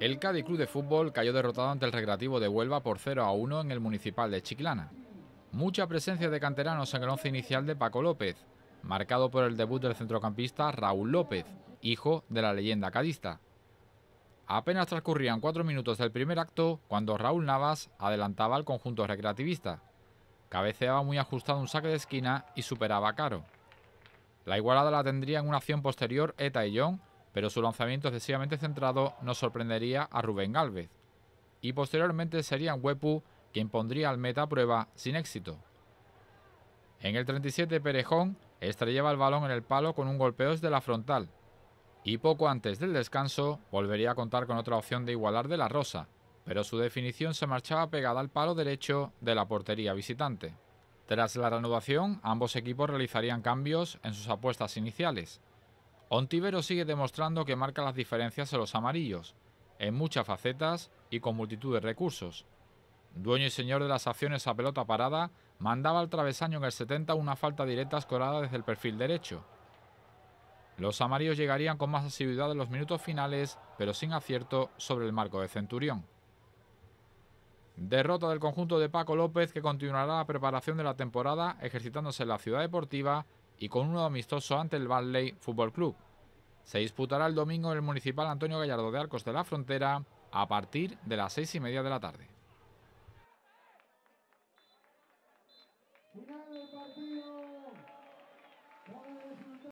El Cádiz Club de Fútbol cayó derrotado ante el Recreativo de Huelva por 0 a 1 en el Municipal de Chiclana. Mucha presencia de canteranos en el once inicial de Paco López, marcado por el debut del centrocampista Raúl López, hijo de la leyenda cadista. Apenas transcurrían cuatro minutos del primer acto cuando Raúl Navas adelantaba al conjunto recreativista. Cabeceaba muy ajustado un saque de esquina y superaba a Caro. La igualada la tendría en una acción posterior Eta y John pero su lanzamiento excesivamente centrado no sorprendería a Rubén Gálvez, y posteriormente sería Wepu quien pondría al meta a prueba sin éxito. En el 37 Perejón estrellaba el balón en el palo con un golpeo desde la frontal, y poco antes del descanso volvería a contar con otra opción de igualar de la Rosa, pero su definición se marchaba pegada al palo derecho de la portería visitante. Tras la reanudación, ambos equipos realizarían cambios en sus apuestas iniciales, Ontivero sigue demostrando que marca las diferencias en los amarillos, en muchas facetas y con multitud de recursos. Dueño y señor de las acciones a pelota parada, mandaba al travesaño en el 70 una falta directa escorada desde el perfil derecho. Los amarillos llegarían con más asiduidad en los minutos finales, pero sin acierto sobre el marco de Centurión. Derrota del conjunto de Paco López que continuará la preparación de la temporada ejercitándose en la ciudad deportiva y con un nuevo amistoso ante el Valley Fútbol Club. Se disputará el domingo en el Municipal Antonio Gallardo de Arcos de la Frontera a partir de las seis y media de la tarde.